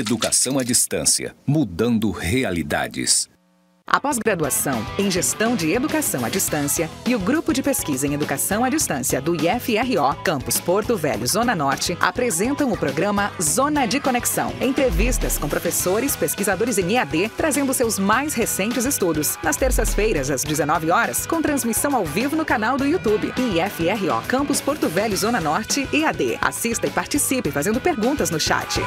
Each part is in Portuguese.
Educação à Distância Mudando Realidades. A pós-graduação em Gestão de Educação à Distância e o Grupo de Pesquisa em Educação à Distância do IFRO, Campus Porto Velho, Zona Norte, apresentam o programa Zona de Conexão. Entrevistas com professores, pesquisadores em IAD, trazendo seus mais recentes estudos. Nas terças-feiras, às 19 horas, com transmissão ao vivo no canal do YouTube. IFRO, Campus Porto Velho, Zona Norte, IAD. Assista e participe fazendo perguntas no chat.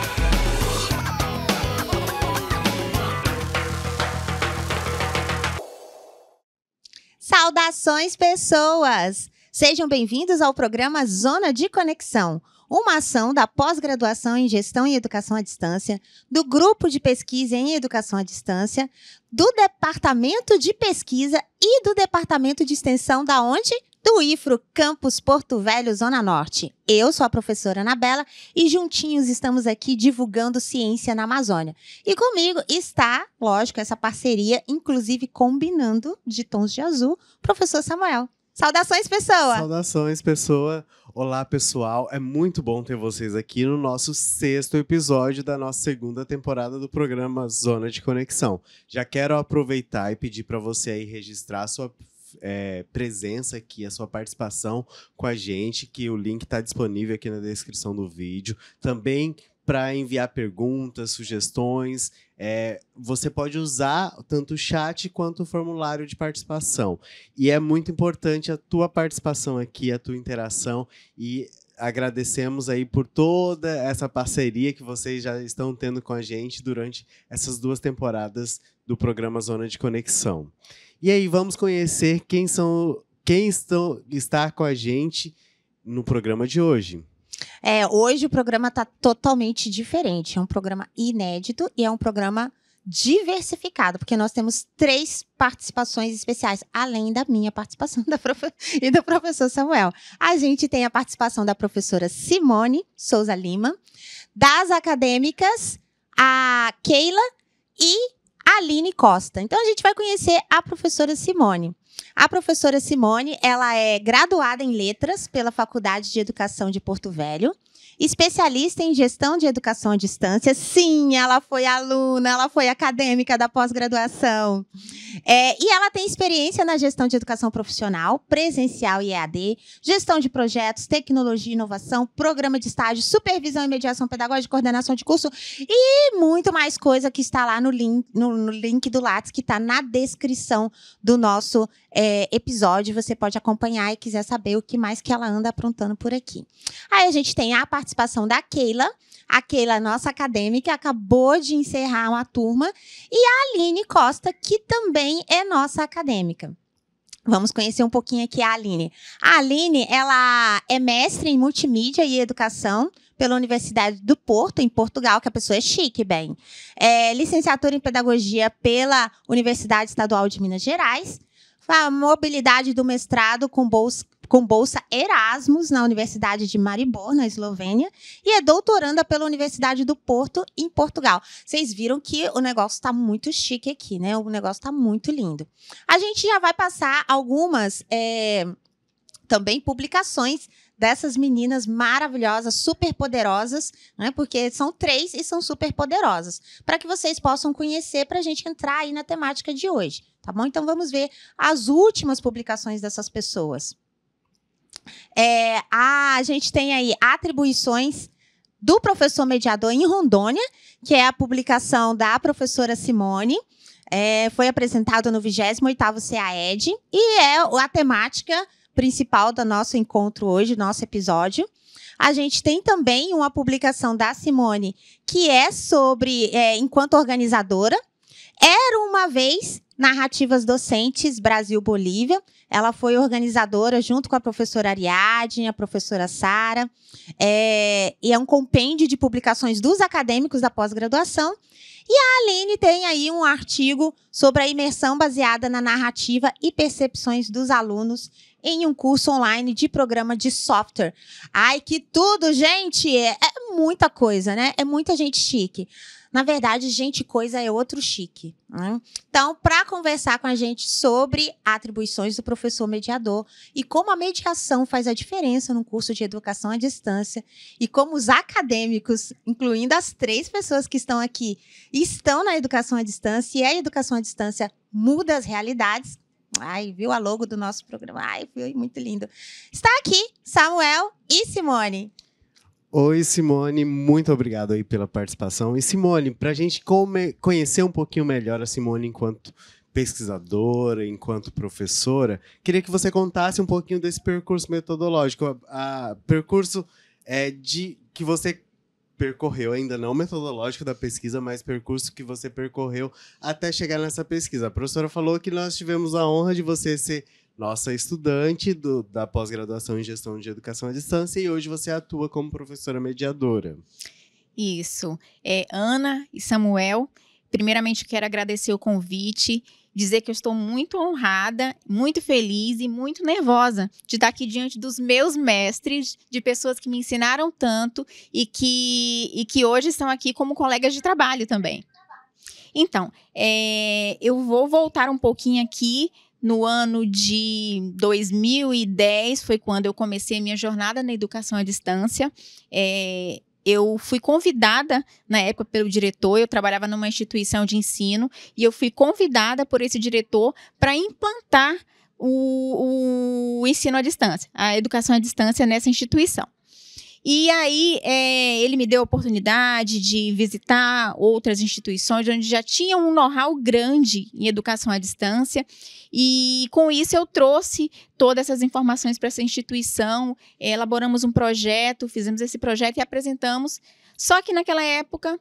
Saudações, pessoas! Sejam bem-vindos ao programa Zona de Conexão, uma ação da pós-graduação em Gestão e Educação à Distância, do Grupo de Pesquisa em Educação à Distância, do Departamento de Pesquisa e do Departamento de Extensão da onde? do IFRO Campus Porto Velho, Zona Norte. Eu sou a professora Anabela e juntinhos estamos aqui divulgando ciência na Amazônia. E comigo está, lógico, essa parceria, inclusive combinando de tons de azul, professor Samuel. Saudações, pessoa! Saudações, pessoa! Olá, pessoal. É muito bom ter vocês aqui no nosso sexto episódio da nossa segunda temporada do programa Zona de Conexão. Já quero aproveitar e pedir para você aí registrar sua é, presença aqui, a sua participação com a gente, que o link está disponível aqui na descrição do vídeo. Também para enviar perguntas, sugestões. É, você pode usar tanto o chat quanto o formulário de participação. E é muito importante a tua participação aqui, a tua interação e agradecemos aí por toda essa parceria que vocês já estão tendo com a gente durante essas duas temporadas do programa Zona de Conexão. E aí vamos conhecer quem são quem estão está com a gente no programa de hoje. É, hoje o programa está totalmente diferente. É um programa inédito e é um programa diversificado, porque nós temos três participações especiais, além da minha participação da prof... e do professor Samuel. A gente tem a participação da professora Simone Souza Lima, das acadêmicas, a Keila e Aline Costa. Então a gente vai conhecer a professora Simone. A professora Simone, ela é graduada em letras pela Faculdade de Educação de Porto Velho especialista em gestão de educação à distância. Sim, ela foi aluna, ela foi acadêmica da pós-graduação. É, e ela tem experiência na gestão de educação profissional, presencial e EAD, gestão de projetos, tecnologia e inovação, programa de estágio, supervisão e mediação pedagógica, coordenação de curso e muito mais coisa que está lá no link, no, no link do Lattes, que está na descrição do nosso é, episódio, você pode acompanhar e quiser saber o que mais que ela anda aprontando por aqui. Aí a gente tem a participação da Keila. A Keila, nossa acadêmica, acabou de encerrar uma turma. E a Aline Costa, que também é nossa acadêmica. Vamos conhecer um pouquinho aqui a Aline. A Aline, ela é mestre em multimídia e educação pela Universidade do Porto, em Portugal, que a pessoa é chique, bem. É licenciatura em pedagogia pela Universidade Estadual de Minas Gerais a mobilidade do mestrado com bolsa, com bolsa Erasmus na Universidade de Maribor, na Eslovênia, e é doutoranda pela Universidade do Porto, em Portugal. Vocês viram que o negócio está muito chique aqui, né? O negócio está muito lindo. A gente já vai passar algumas. É, também publicações dessas meninas maravilhosas, super poderosas, né? Porque são três e são super poderosas, para que vocês possam conhecer para a gente entrar aí na temática de hoje, tá bom? Então vamos ver as últimas publicações dessas pessoas. É, a, a gente tem aí atribuições do professor mediador em Rondônia, que é a publicação da professora Simone. É, foi apresentado no 28º CAED e é a temática principal do nosso encontro hoje, nosso episódio. A gente tem também uma publicação da Simone que é sobre, é, enquanto organizadora, Era uma vez Narrativas Docentes Brasil-Bolívia. Ela foi organizadora junto com a professora Ariadne, a professora Sara, é, e é um compêndio de publicações dos acadêmicos da pós-graduação. E a Aline tem aí um artigo sobre a imersão baseada na narrativa e percepções dos alunos em um curso online de programa de software. Ai, que tudo, gente! É, é muita coisa, né? É muita gente chique. Na verdade, gente coisa é outro chique. Né? Então, para conversar com a gente sobre atribuições do professor mediador e como a mediação faz a diferença no curso de educação à distância e como os acadêmicos, incluindo as três pessoas que estão aqui, estão na educação à distância e a educação à distância muda as realidades, Ai, viu a logo do nosso programa? Ai, foi muito lindo. Está aqui Samuel e Simone. Oi, Simone, muito obrigado aí pela participação. E Simone, para a gente conhecer um pouquinho melhor a Simone enquanto pesquisadora, enquanto professora, queria que você contasse um pouquinho desse percurso metodológico, a, a percurso é, de que você percorreu, ainda não metodológico da pesquisa, mas percurso que você percorreu até chegar nessa pesquisa. A professora falou que nós tivemos a honra de você ser nossa estudante do, da pós-graduação em gestão de educação à distância e hoje você atua como professora mediadora. Isso. É, Ana e Samuel, primeiramente quero agradecer o convite dizer que eu estou muito honrada, muito feliz e muito nervosa de estar aqui diante dos meus mestres, de pessoas que me ensinaram tanto e que, e que hoje estão aqui como colegas de trabalho também. Então, é, eu vou voltar um pouquinho aqui no ano de 2010 foi quando eu comecei a minha jornada na educação à distância. É, eu fui convidada na época pelo diretor, eu trabalhava numa instituição de ensino, e eu fui convidada por esse diretor para implantar o, o, ensino à distância, a educação à distância nessa instituição. E aí é, ele me deu a oportunidade de visitar outras instituições onde já tinha um know-how grande em educação à distância. E com isso eu trouxe todas essas informações para essa instituição, é, elaboramos um projeto, fizemos esse projeto e apresentamos. Só que naquela época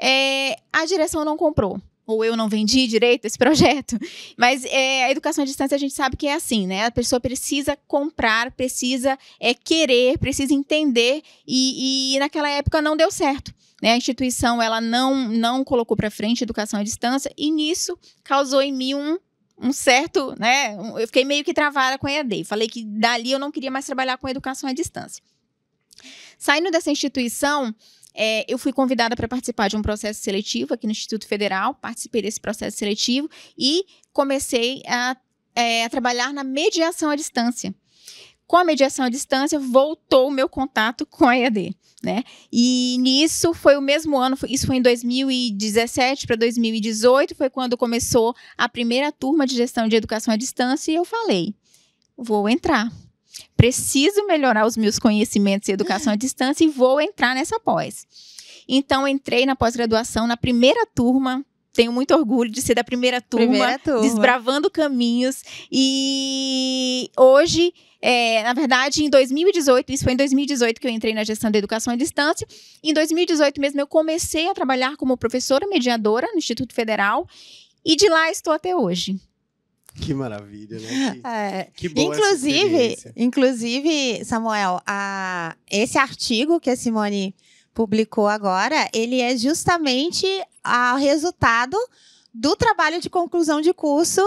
é, a direção não comprou ou eu não vendi direito esse projeto. Mas é, a educação à distância a gente sabe que é assim, né? A pessoa precisa comprar, precisa é, querer, precisa entender e, e naquela época não deu certo. Né? A instituição ela não não colocou para frente a educação à distância e nisso causou em mim um um certo, né? Eu fiquei meio que travada com a EAD. Falei que dali eu não queria mais trabalhar com educação à distância. Saindo dessa instituição, é, eu fui convidada para participar de um processo seletivo aqui no Instituto Federal, participei desse processo seletivo e comecei a, é, a trabalhar na mediação à distância. Com a mediação à distância, voltou o meu contato com a EAD. Né? E nisso foi o mesmo ano, foi, isso foi em 2017 para 2018, foi quando começou a primeira turma de gestão de educação à distância e eu falei: vou entrar preciso melhorar os meus conhecimentos em educação à distância e vou entrar nessa pós. Então, entrei na pós-graduação, na primeira turma, tenho muito orgulho de ser da primeira turma, primeira turma. desbravando caminhos. E hoje, é, na verdade, em 2018, isso foi em 2018 que eu entrei na gestão da educação à distância. Em 2018 mesmo, eu comecei a trabalhar como professora mediadora no Instituto Federal. E de lá estou até hoje. Que maravilha, né? Que, é. que boa inclusive, inclusive, Samuel, a, esse artigo que a Simone publicou agora, ele é justamente o resultado do trabalho de conclusão de curso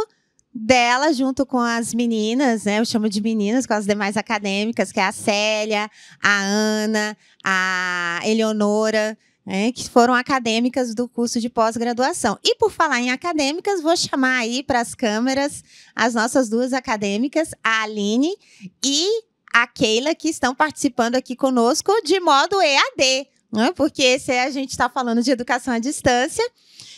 dela junto com as meninas, né? Eu chamo de meninas com as demais acadêmicas, que é a Célia, a Ana, a Eleonora, né, que foram acadêmicas do curso de pós-graduação. E por falar em acadêmicas, vou chamar aí para as câmeras as nossas duas acadêmicas, a Aline e a Keila, que estão participando aqui conosco de modo EAD, né, porque se é, a gente está falando de educação à distância.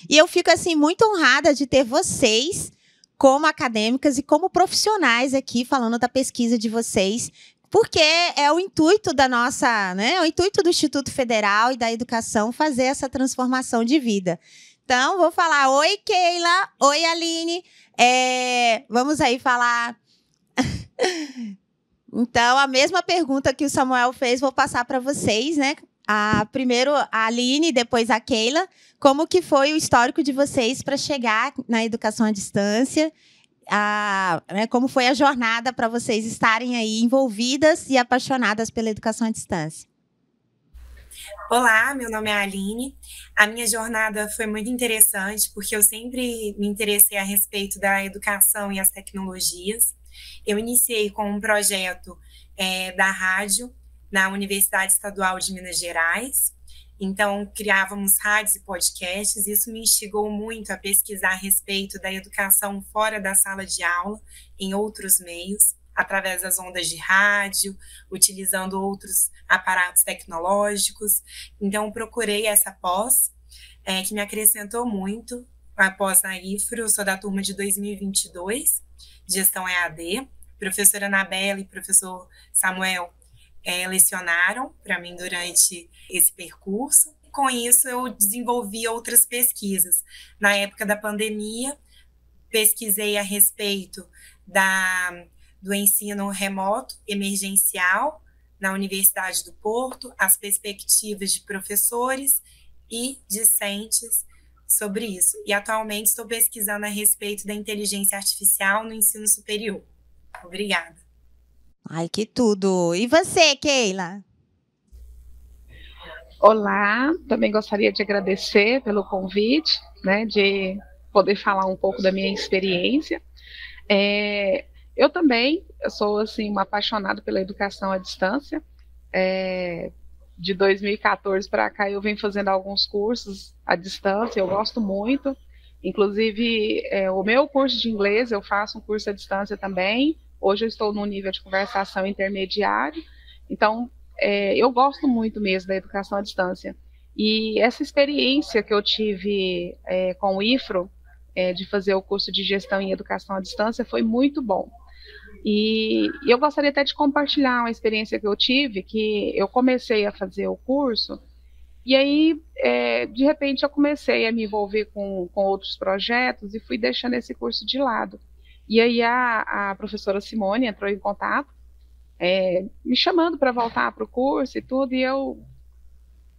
E eu fico assim muito honrada de ter vocês como acadêmicas e como profissionais aqui falando da pesquisa de vocês, porque é o intuito da nossa, né? É o intuito do Instituto Federal e da Educação fazer essa transformação de vida. Então, vou falar: Oi, Keila. Oi, Aline. É, vamos aí falar. então, a mesma pergunta que o Samuel fez, vou passar para vocês, né? A, primeiro a Aline, depois a Keila. Como que foi o histórico de vocês para chegar na educação à distância? a, né, como foi a jornada para vocês estarem aí envolvidas e apaixonadas pela educação à distância. Olá, meu nome é Aline. A minha jornada foi muito interessante porque eu sempre me interessei a respeito da educação e as tecnologias. Eu iniciei com um projeto é, da rádio na Universidade Estadual de Minas Gerais. Então, criávamos rádios e podcasts, isso me instigou muito a pesquisar a respeito da educação fora da sala de aula, em outros meios, através das ondas de rádio, utilizando outros aparatos tecnológicos. Então, procurei essa pós, é, que me acrescentou muito. a pós na IFRO, sou da turma de 2022, gestão EAD. Professora Anabela e professor Samuel é, lecionaram para mim durante esse percurso. Com isso, eu desenvolvi outras pesquisas. Na época da pandemia, pesquisei a respeito da, do ensino remoto emergencial na Universidade do Porto, as perspectivas de professores e discentes sobre isso. E atualmente estou pesquisando a respeito da inteligência artificial no ensino superior. Obrigada. Ai, que tudo! E você, Keila? Olá, também gostaria de agradecer pelo convite, né, de poder falar um pouco da minha experiência. É, eu também eu sou assim uma apaixonada pela educação à distância. É, de 2014 para cá eu venho fazendo alguns cursos à distância, eu gosto muito. Inclusive, é, o meu curso de inglês, eu faço um curso à distância também. Hoje eu estou num nível de conversação intermediário, então é, eu gosto muito mesmo da educação à distância. E essa experiência que eu tive é, com o IFRO, é, de fazer o curso de gestão em educação à distância, foi muito bom. E, e eu gostaria até de compartilhar uma experiência que eu tive, que eu comecei a fazer o curso, e aí, é, de repente, eu comecei a me envolver com, com outros projetos e fui deixando esse curso de lado. E aí a, a professora Simone entrou em contato, é, me chamando para voltar para o curso e tudo, e eu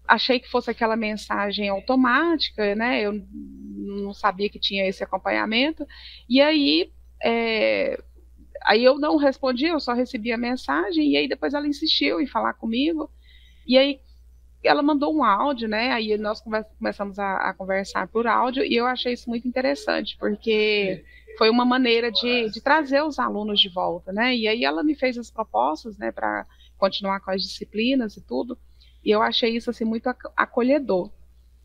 achei que fosse aquela mensagem automática, né? Eu não sabia que tinha esse acompanhamento. E aí, é, aí eu não respondi, eu só recebi a mensagem. E aí depois ela insistiu em falar comigo. E aí ela mandou um áudio, né? Aí nós começamos a, a, conversar por áudio e eu achei isso muito interessante porque é foi uma maneira de, de trazer os alunos de volta, né? E aí ela me fez as propostas, né, para continuar com as disciplinas e tudo, e eu achei isso assim muito acolhedor.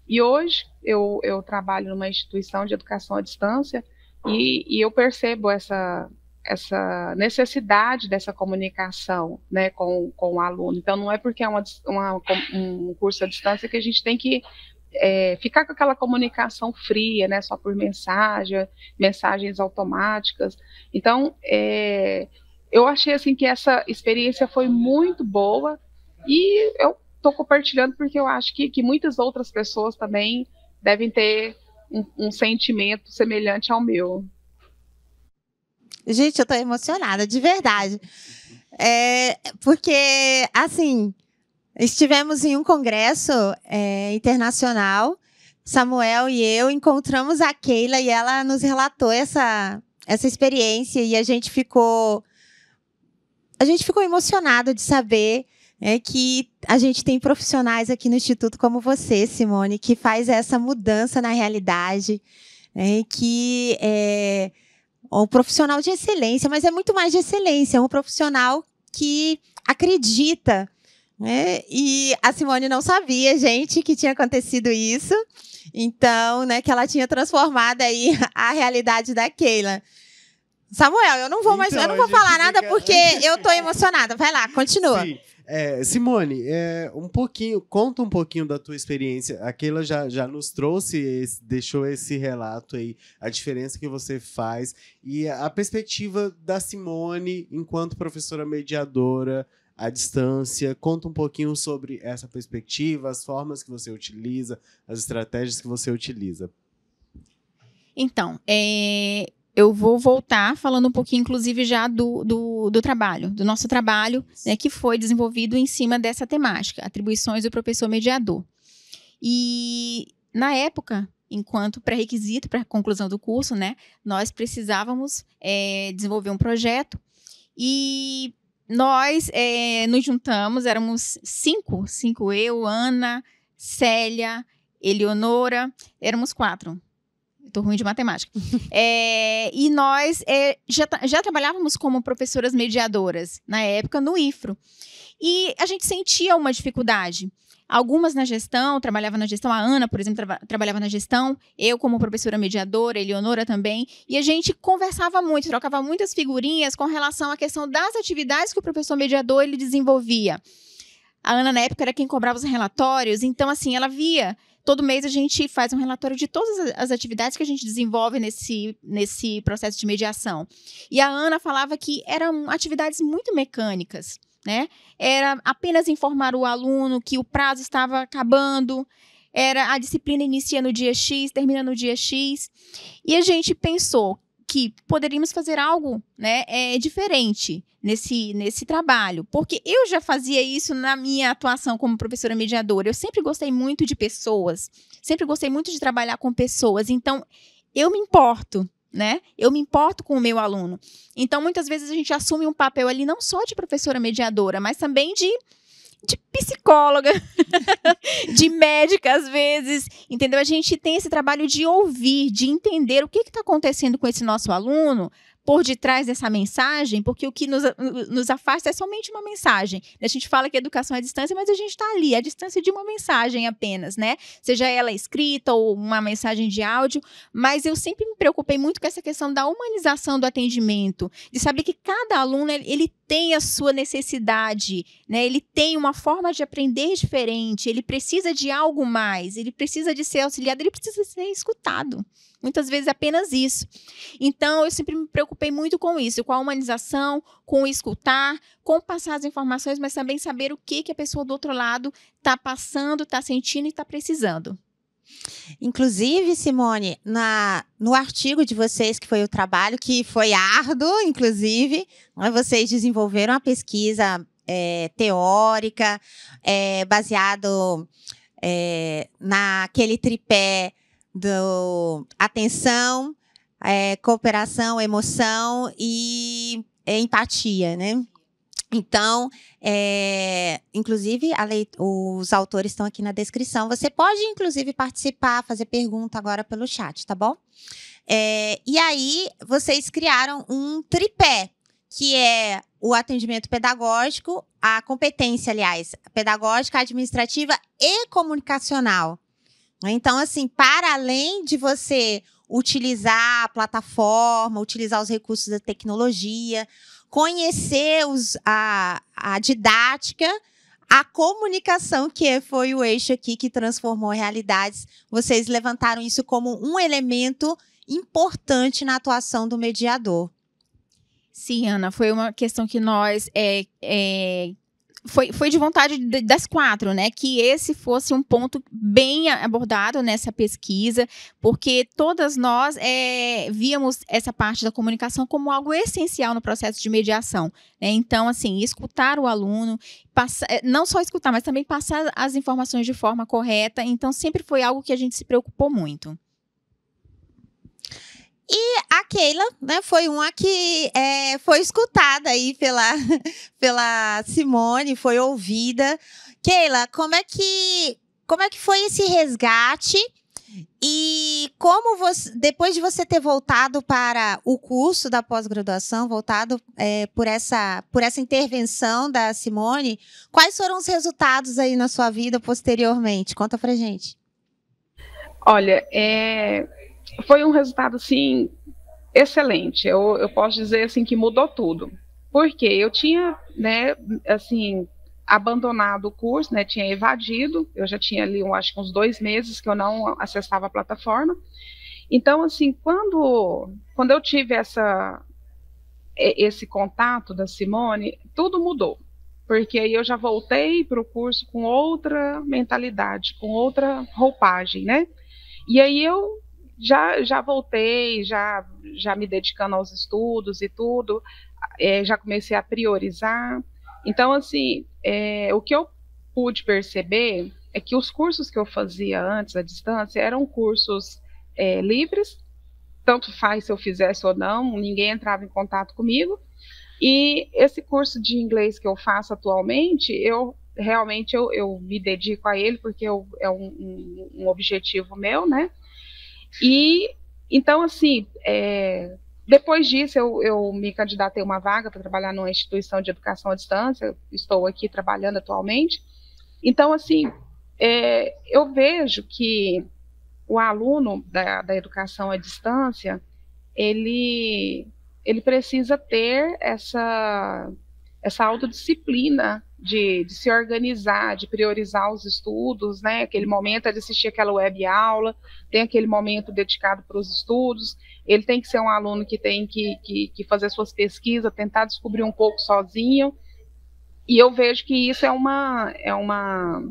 E hoje eu, eu trabalho numa instituição de educação à distância e, e eu percebo essa, essa necessidade dessa comunicação né, com, com o aluno. Então, não é porque é uma, uma, um curso à distância que a gente tem que é, ficar com aquela comunicação fria, né, só por mensagem, mensagens automáticas. Então, é, eu achei assim que essa experiência foi muito boa e eu estou compartilhando porque eu acho que, que muitas outras pessoas também devem ter um, um sentimento semelhante ao meu. Gente, eu estou emocionada, de verdade. É, porque, assim, Estivemos em um congresso é, internacional. Samuel e eu encontramos a Keila e ela nos relatou essa, essa experiência e a gente ficou a gente ficou emocionado de saber é, que a gente tem profissionais aqui no instituto como você, Simone, que faz essa mudança na realidade, é, que é, é um profissional de excelência, mas é muito mais de excelência, é um profissional que acredita né? E a Simone não sabia, gente, que tinha acontecido isso. Então, né, que ela tinha transformado aí a realidade da Keila. Samuel, eu não vou mais, então, eu não vou falar fica... nada porque eu tô emocionada. Vai lá, continua. Sim. É, Simone, é, um pouquinho, conta um pouquinho da tua experiência. A Keila já, já nos trouxe, esse, deixou esse relato aí, a diferença que você faz e a perspectiva da Simone enquanto professora mediadora à distância. Conta um pouquinho sobre essa perspectiva, as formas que você utiliza, as estratégias que você utiliza. Então, é, eu vou voltar falando um pouquinho, inclusive, já do, do, do trabalho, do nosso trabalho, né, que foi desenvolvido em cima dessa temática, atribuições do professor mediador. E, na época, enquanto pré-requisito para a conclusão do curso, né, nós precisávamos é, desenvolver um projeto e nós é, nos juntamos, éramos cinco, cinco eu, Ana, Célia, Eleonora, éramos quatro. Estou ruim de matemática. é, e nós é, já, já trabalhávamos como professoras mediadoras na época no IFRO. E a gente sentia uma dificuldade. Algumas na gestão, trabalhava na gestão, a Ana, por exemplo, tra trabalhava na gestão, eu como professora mediadora, Eleonora também, e a gente conversava muito, trocava muitas figurinhas com relação à questão das atividades que o professor mediador ele desenvolvia. A Ana, na época, era quem cobrava os relatórios, então, assim, ela via. Todo mês a gente faz um relatório de todas as atividades que a gente desenvolve nesse, nesse processo de mediação. E a Ana falava que eram atividades muito mecânicas né? Era apenas informar o aluno que o prazo estava acabando, era a disciplina inicia no dia X, termina no dia X. E a gente pensou que poderíamos fazer algo né, é, diferente nesse, nesse trabalho. Porque eu já fazia isso na minha atuação como professora mediadora. Eu sempre gostei muito de pessoas, sempre gostei muito de trabalhar com pessoas. Então, eu me importo né? Eu me importo com o meu aluno. Então, muitas vezes a gente assume um papel ali não só de professora mediadora, mas também de de psicóloga, de médica às vezes, entendeu? A gente tem esse trabalho de ouvir, de entender o que está acontecendo com esse nosso aluno, por detrás dessa mensagem, porque o que nos, nos afasta é somente uma mensagem. A gente fala que educação é distância, mas a gente está ali, à distância de uma mensagem apenas, né? Seja ela escrita ou uma mensagem de áudio, mas eu sempre me preocupei muito com essa questão da humanização do atendimento, de saber que cada aluno ele tem a sua necessidade, né? Ele tem uma forma de aprender diferente, ele precisa de algo mais, ele precisa de ser auxiliado, ele precisa ser escutado. Muitas vezes é apenas isso. Então, eu sempre me preocupei muito com isso, com a humanização, com escutar, com passar as informações, mas também saber o que, que a pessoa do outro lado está passando, está sentindo e está precisando. Inclusive, Simone, na, no artigo de vocês, que foi o trabalho, que foi árduo, inclusive, né, vocês desenvolveram a pesquisa é, teórica, é, baseado é, naquele tripé do atenção, é, cooperação, emoção e é, empatia, né? Então, é, inclusive, lei, os autores estão aqui na descrição. Você pode, inclusive, participar, fazer pergunta agora pelo chat, tá bom? É, e aí, vocês criaram um tripé, que é o atendimento pedagógico, a competência, aliás, pedagógica, administrativa e comunicacional. Então, assim, para além de você utilizar a plataforma, utilizar os recursos da tecnologia, conhecer os, a, a didática, a comunicação, que foi o eixo aqui que transformou realidades, vocês levantaram isso como um elemento importante na atuação do mediador. Sim, Ana, foi uma questão que nós é, é, foi, foi de vontade das quatro, né? Que esse fosse um ponto bem abordado nessa pesquisa, porque todas nós é, víamos essa parte da comunicação como algo essencial no processo de mediação. Né? Então, assim, escutar o aluno, passar, é, não só escutar, mas também passar as informações de forma correta. Então, sempre foi algo que a gente se preocupou muito. E a Keila, né, foi uma que é, foi escutada aí pela, pela Simone, foi ouvida. Keila, como é que como é que foi esse resgate? E como você, depois de você ter voltado para o curso da pós-graduação, voltado é, por, essa, por essa intervenção da Simone, quais foram os resultados aí na sua vida posteriormente? Conta pra gente. Olha, é, foi um resultado assim excelente. Eu, eu posso dizer assim que mudou tudo, porque eu tinha, né, assim abandonado o curso, né, tinha evadido. Eu já tinha ali, acho que uns dois meses que eu não acessava a plataforma. Então, assim, quando quando eu tive essa esse contato da Simone, tudo mudou, porque aí eu já voltei para o curso com outra mentalidade, com outra roupagem, né? E aí eu já, já voltei, já, já me dedicando aos estudos e tudo, é, já comecei a priorizar. Então, assim, é, o que eu pude perceber é que os cursos que eu fazia antes, à distância, eram cursos é, livres, tanto faz se eu fizesse ou não, ninguém entrava em contato comigo. E esse curso de inglês que eu faço atualmente, eu realmente eu, eu me dedico a ele porque eu, é um, um, um objetivo meu, né? E então, assim, é, depois disso, eu, eu, me candidatei uma vaga para trabalhar numa instituição de educação à distância, estou aqui trabalhando atualmente. Então, assim, é, eu vejo que o aluno da, da educação à distância, ele, ele precisa ter essa, essa autodisciplina de, de, se organizar, de priorizar os estudos, né? Aquele momento é de assistir aquela web aula, tem aquele momento dedicado para os estudos. Ele tem que ser um aluno que tem que, que, que fazer suas pesquisas, tentar descobrir um pouco sozinho. E eu vejo que isso é uma é uma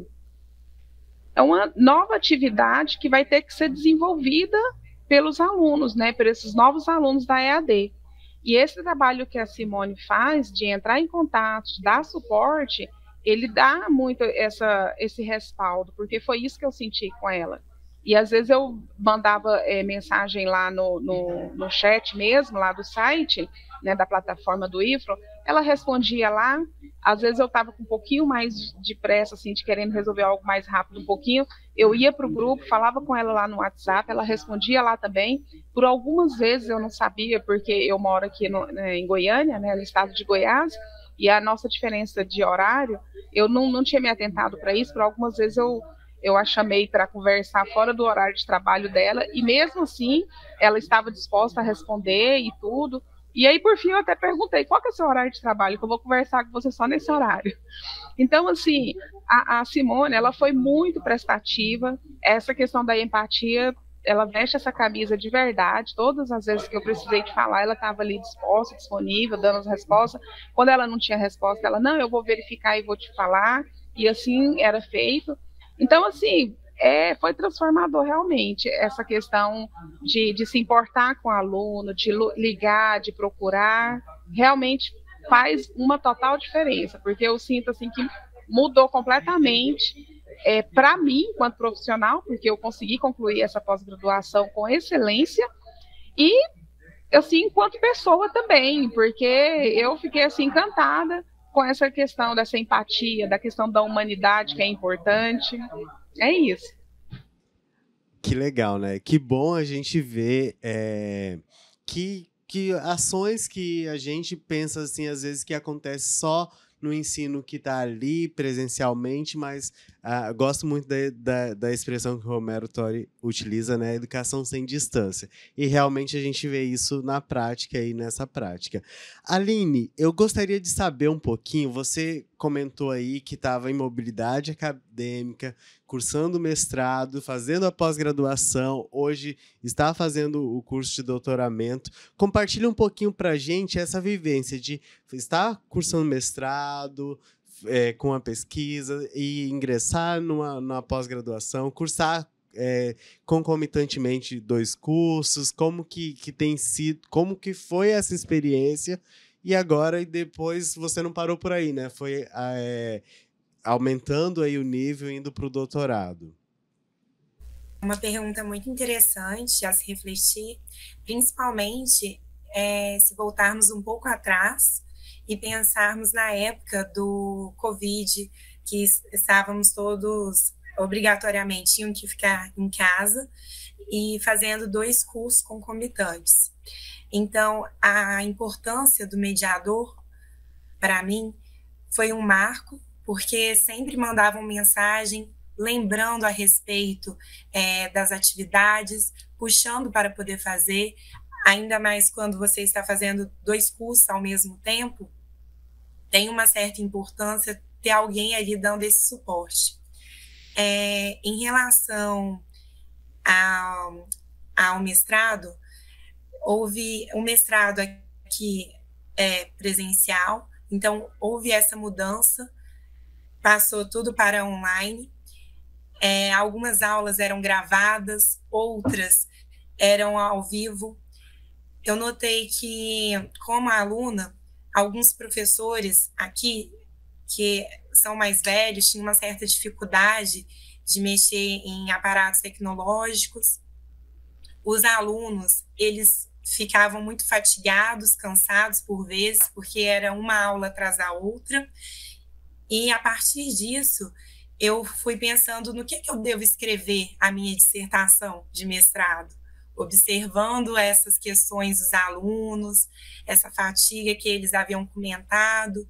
é uma nova atividade que vai ter que ser desenvolvida pelos alunos, né? Por esses novos alunos da EAD. E esse trabalho que a Simone faz de entrar em contato, de dar suporte, ele dá muito essa, esse respaldo, porque foi isso que eu senti com ela. E às vezes eu mandava é, mensagem lá no, no, no chat mesmo, lá do site, né, da plataforma do IFRO, ela respondia lá. Às vezes eu estava com um pouquinho mais de pressa, assim, de querendo resolver algo mais rápido um pouquinho. Eu ia para o grupo, falava com ela lá no WhatsApp, ela respondia lá também. Por algumas vezes eu não sabia, porque eu moro aqui no, né, em Goiânia, né, no estado de Goiás, e a nossa diferença de horário, eu não, não tinha me atentado para isso, por algumas vezes eu eu a chamei para conversar fora do horário de trabalho dela e mesmo assim ela estava disposta a responder e tudo. E aí, por fim, eu até perguntei, qual que é o seu horário de trabalho, que eu vou conversar com você só nesse horário. Então, assim, a, a Simone, ela foi muito prestativa, essa questão da empatia, ela veste essa camisa de verdade, todas as vezes que eu precisei de falar, ela estava ali disposta, disponível, dando as respostas. Quando ela não tinha resposta, ela, não, eu vou verificar e vou te falar, e assim era feito. Então, assim, é, foi transformador realmente essa questão de, de se importar com o aluno, de ligar, de procurar, realmente faz uma total diferença, porque eu sinto assim que mudou completamente é, para mim, enquanto profissional, porque eu consegui concluir essa pós-graduação com excelência, e assim, enquanto pessoa também, porque eu fiquei assim encantada com essa questão dessa empatia, da questão da humanidade que é importante. É isso. Que legal, né? Que bom a gente ver é, que, que ações que a gente pensa assim, às vezes, que acontece só no ensino que está ali presencialmente, mas ah, gosto muito da, da, da, expressão que o Romero Tori utiliza, né? Educação sem distância. E realmente a gente vê isso na prática e nessa prática. Aline, eu gostaria de saber um pouquinho. Você comentou aí que estava em mobilidade acadêmica, cursando mestrado, fazendo a pós-graduação, hoje está fazendo o curso de doutoramento. Compartilhe um pouquinho para a gente essa vivência de estar cursando mestrado, é, com a pesquisa e ingressar numa, numa pós-graduação, cursar é, concomitantemente dois cursos, como que, que tem sido, como que foi essa experiência e agora e depois você não parou por aí, né? Foi é, aumentando aí o nível indo para o doutorado. Uma pergunta muito interessante a se refletir, principalmente é, se voltarmos um pouco atrás e pensarmos na época do Covid, que estávamos todos obrigatoriamente tinham que ficar em casa e fazendo dois cursos concomitantes. Então, a importância do mediador, para mim, foi um marco, porque sempre mandavam mensagem lembrando a respeito é, das atividades, puxando para poder fazer, ainda mais quando você está fazendo dois cursos ao mesmo tempo, tem uma certa importância ter alguém ali dando esse suporte. É, em relação ao, ao mestrado, houve o um mestrado aqui é, presencial, então houve essa mudança, passou tudo para online. É, algumas aulas eram gravadas, outras eram ao vivo. Eu notei que, como aluna, alguns professores aqui que são mais velhos tinham uma certa dificuldade de mexer em aparatos tecnológicos. Os alunos, eles ficavam muito fatigados, cansados por vezes, porque era uma aula atrás da outra. E a partir disso, eu fui pensando no que, que eu devo escrever a minha dissertação de mestrado observando essas questões dos alunos, essa fatiga que eles haviam comentado.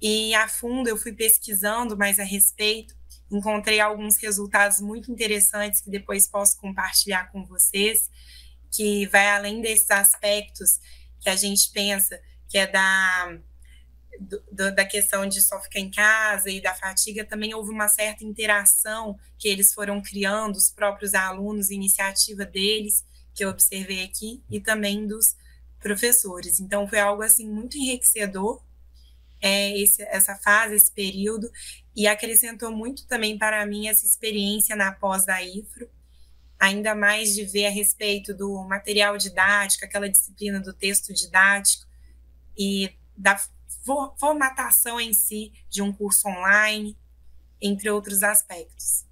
E a fundo eu fui pesquisando mais a respeito, encontrei alguns resultados muito interessantes que depois posso compartilhar com vocês, que vai além desses aspectos que a gente pensa que é da do, da questão de só ficar em casa e da fatiga, também houve uma certa interação que eles foram criando, os próprios alunos, iniciativa deles, que eu observei aqui, e também dos professores. Então, foi algo assim muito enriquecedor é, esse, essa fase, esse período, e acrescentou muito também para mim essa experiência na pós da IFRO, ainda mais de ver a respeito do material didático, aquela disciplina do texto didático, e da, formatação em si de um curso online, entre outros aspectos.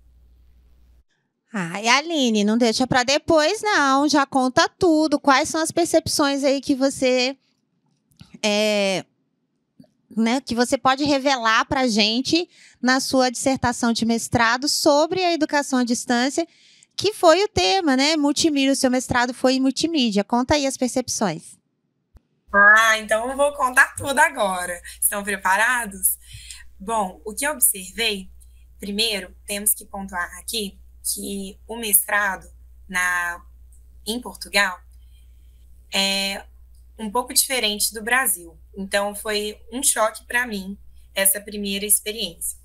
Ai, ah, Aline, não deixa para depois, não. Já conta tudo. Quais são as percepções aí que você é, né, que você pode revelar para a gente na sua dissertação de mestrado sobre a educação à distância, que foi o tema, né? Multimídia. O seu mestrado foi em multimídia. Conta aí as percepções. Ah, então eu vou contar tudo agora. Estão preparados? Bom, o que eu observei, primeiro, temos que pontuar aqui que o mestrado na em Portugal é um pouco diferente do Brasil. Então foi um choque para mim essa primeira experiência.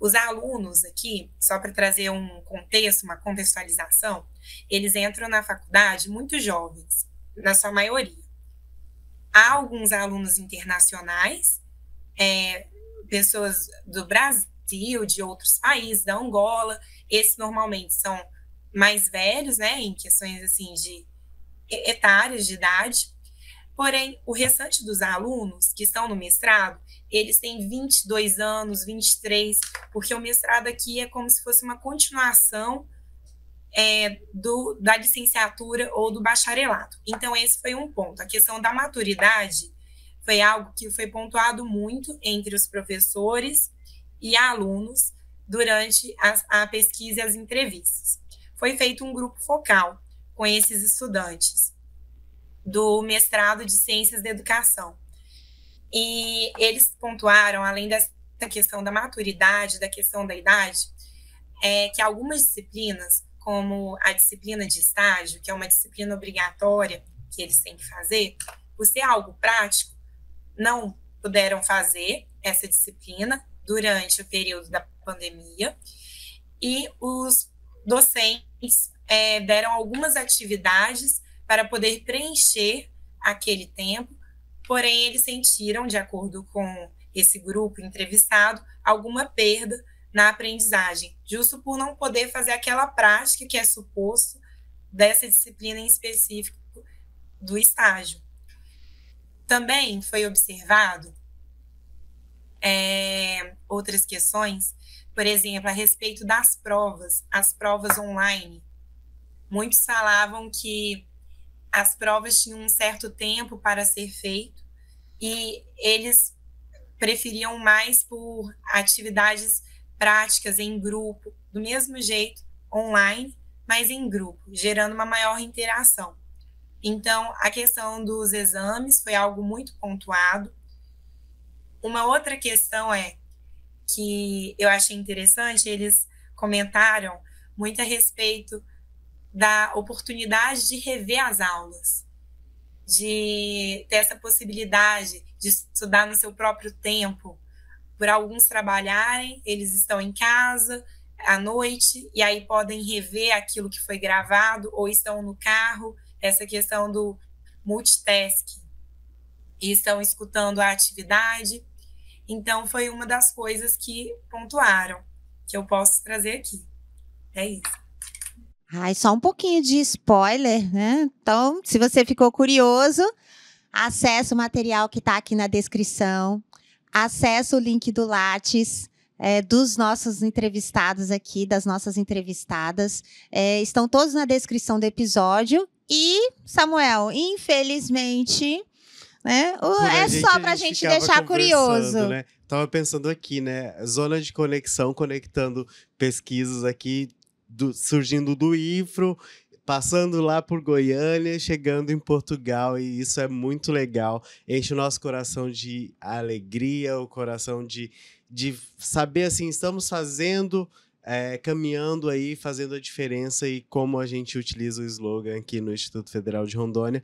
Os alunos aqui, só para trazer um contexto, uma contextualização, eles entram na faculdade muito jovens, na sua maioria. Há alguns alunos internacionais, é, pessoas do Brasil, de outros países, da Angola, esses normalmente são mais velhos, né, em questões assim de etárias de idade. Porém, o restante dos alunos que estão no mestrado, eles têm 22 anos, 23, porque o mestrado aqui é como se fosse uma continuação é, do, da licenciatura ou do bacharelado. Então, esse foi um ponto. A questão da maturidade foi algo que foi pontuado muito entre os professores e alunos durante a, a pesquisa e as entrevistas. Foi feito um grupo focal com esses estudantes do mestrado de Ciências da Educação. E eles pontuaram, além dessa questão da maturidade, da questão da idade, é que algumas disciplinas como a disciplina de estágio, que é uma disciplina obrigatória que eles têm que fazer, por ser algo prático, não puderam fazer essa disciplina durante o período da pandemia e os docentes é, deram algumas atividades para poder preencher aquele tempo, porém eles sentiram, de acordo com esse grupo entrevistado, alguma perda na aprendizagem, justo por não poder fazer aquela prática que é suposto dessa disciplina em específico do estágio. Também foi observado é, outras questões, por exemplo, a respeito das provas, as provas online. Muitos falavam que as provas tinham um certo tempo para ser feito e eles preferiam mais por atividades práticas em grupo, do mesmo jeito, online, mas em grupo, gerando uma maior interação. Então, a questão dos exames foi algo muito pontuado. Uma outra questão é que eu achei interessante, eles comentaram muito a respeito da oportunidade de rever as aulas, de ter essa possibilidade de estudar no seu próprio tempo, por alguns trabalharem, eles estão em casa à noite e aí podem rever aquilo que foi gravado ou estão no carro, essa questão do multitasking. E estão escutando a atividade. Então foi uma das coisas que pontuaram que eu posso trazer aqui. É isso. Ai, só um pouquinho de spoiler, né? Então, se você ficou curioso, acesse o material que está aqui na descrição acessa o link do Lattes. É, dos nossos entrevistados aqui, das nossas entrevistadas. É, estão todos na descrição do episódio. E, Samuel, infelizmente, né, o, é gente, só para a gente, gente deixar curioso. Né? Tava pensando aqui, né? Zona de conexão, conectando pesquisas aqui, do, surgindo do IFRO passando lá por Goiânia, chegando em Portugal, e isso é muito legal. Enche o nosso coração de alegria, o coração de, de saber assim, estamos fazendo. É, caminhando aí, fazendo a diferença e como a gente utiliza o slogan aqui no Instituto Federal de Rondônia,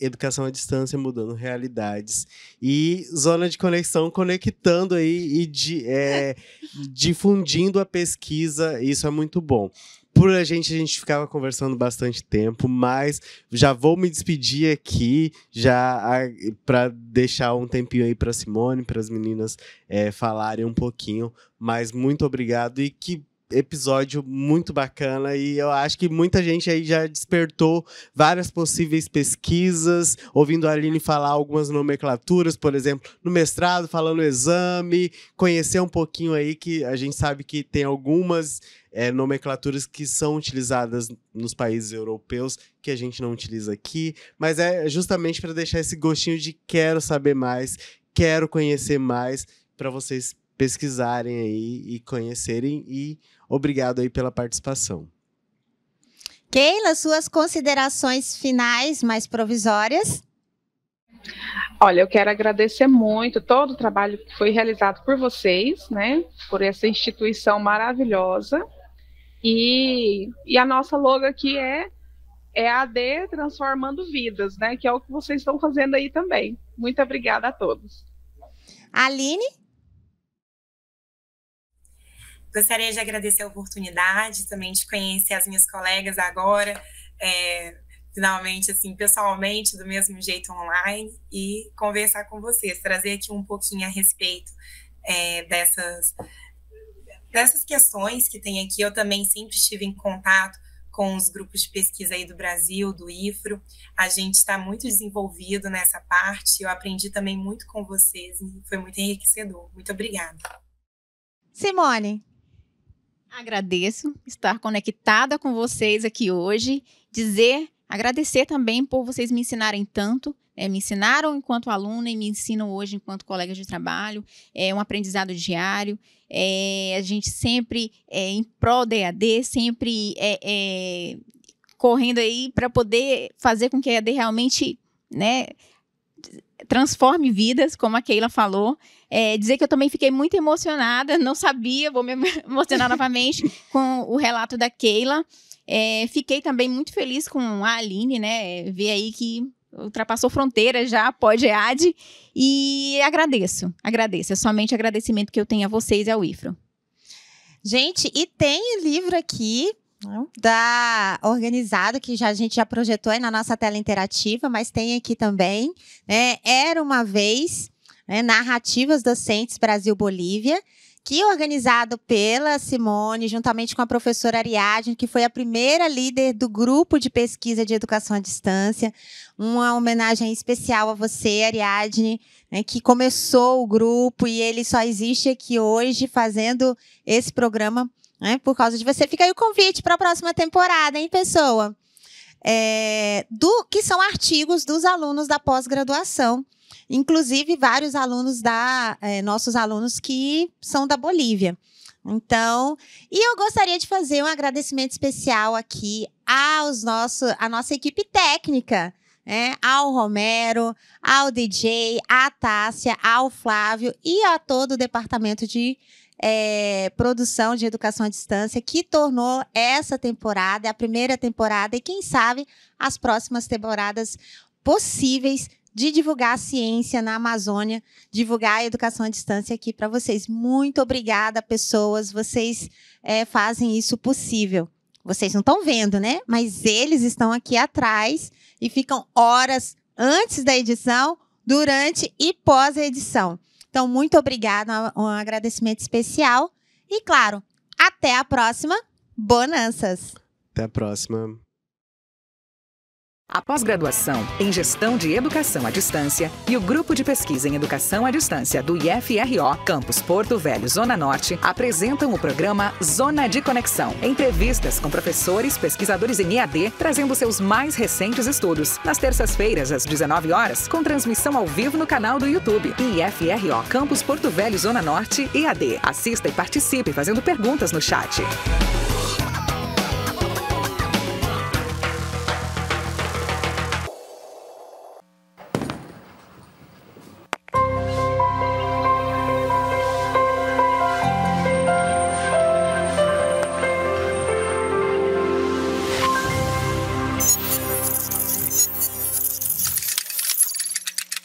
educação à distância mudando realidades e zona de conexão conectando aí e de, é, difundindo a pesquisa isso é muito bom por a gente, a gente ficava conversando bastante tempo, mas já vou me despedir aqui, já para deixar um tempinho aí para Simone, para as meninas é, falarem um pouquinho. Mas muito obrigado e que episódio muito bacana e eu acho que muita gente aí já despertou várias possíveis pesquisas, ouvindo a Aline falar algumas nomenclaturas, por exemplo, no mestrado, falando exame, conhecer um pouquinho aí que a gente sabe que tem algumas é, nomenclaturas que são utilizadas nos países europeus que a gente não utiliza aqui, mas é justamente para deixar esse gostinho de quero saber mais, quero conhecer mais, para vocês pesquisarem aí e conhecerem. E obrigado aí pela participação. Keila, suas considerações finais, mais provisórias? Olha, eu quero agradecer muito todo o trabalho que foi realizado por vocês, né? Por essa instituição maravilhosa. E, e a nossa logo aqui é, é AD Transformando Vidas, né? Que é o que vocês estão fazendo aí também. Muito obrigada a todos. Aline? Gostaria de agradecer a oportunidade também de conhecer as minhas colegas agora, é, finalmente, assim, pessoalmente, do mesmo jeito online, e conversar com vocês, trazer aqui um pouquinho a respeito é, dessas, dessas questões que tem aqui. Eu também sempre estive em contato com os grupos de pesquisa aí do Brasil, do IFRO. A gente está muito desenvolvido nessa parte. Eu aprendi também muito com vocês e foi muito enriquecedor. Muito obrigada. Simone, Agradeço estar conectada com vocês aqui hoje, dizer, agradecer também por vocês me ensinarem tanto. É, me ensinaram enquanto aluna e me ensinam hoje enquanto colega de trabalho. É um aprendizado diário. É, a gente sempre é, em pró da EAD, sempre é, é, correndo aí para poder fazer com que a EAD realmente né, transforme vidas, como a Keila falou é, dizer que eu também fiquei muito emocionada, não sabia, vou me emocionar novamente com o relato da Keila. É, fiquei também muito feliz com a Aline, né? Ver aí que ultrapassou fronteira já, pode EAD. E agradeço, agradeço. É somente agradecimento que eu tenho a vocês e ao IFRO. Gente, e tem livro aqui né, da organizado que já a gente já projetou aí na nossa tela interativa, mas tem aqui também, né? Era uma vez né, Narrativas Docentes Brasil-Bolívia, que organizado pela Simone, juntamente com a professora Ariadne, que foi a primeira líder do grupo de pesquisa de educação à distância. Uma homenagem especial a você, Ariadne, né, que começou o grupo e ele só existe aqui hoje fazendo esse programa né, por causa de você. Fica aí o convite para a próxima temporada, hein, pessoa? É, do que são artigos dos alunos da pós-graduação inclusive vários alunos da é, nossos alunos que são da Bolívia. Então, e eu gostaria de fazer um agradecimento especial aqui aos nosso, a nossa equipe técnica, né? Ao Romero, ao DJ, à Tássia, ao Flávio e a todo o departamento de é, produção de educação à distância que tornou essa temporada, a primeira temporada e quem sabe as próximas temporadas possíveis de divulgar a ciência na Amazônia, divulgar a educação à distância aqui para vocês. Muito obrigada, pessoas. Vocês é, fazem isso possível. Vocês não estão vendo, né? Mas eles estão aqui atrás e ficam horas antes da edição, durante e pós a edição. Então, muito obrigada, um agradecimento especial. E, claro, até a próxima. Bonanças! Até a próxima. A pós-graduação em Gestão de Educação à Distância e o Grupo de Pesquisa em Educação à Distância do IFRO, Campus Porto Velho, Zona Norte, apresentam o programa Zona de Conexão. Entrevistas com professores, pesquisadores em EAD, trazendo seus mais recentes estudos. Nas terças-feiras, às 19 horas, com transmissão ao vivo no canal do YouTube. IFRO, Campus Porto Velho, Zona Norte, EAD. Assista e participe fazendo perguntas no chat.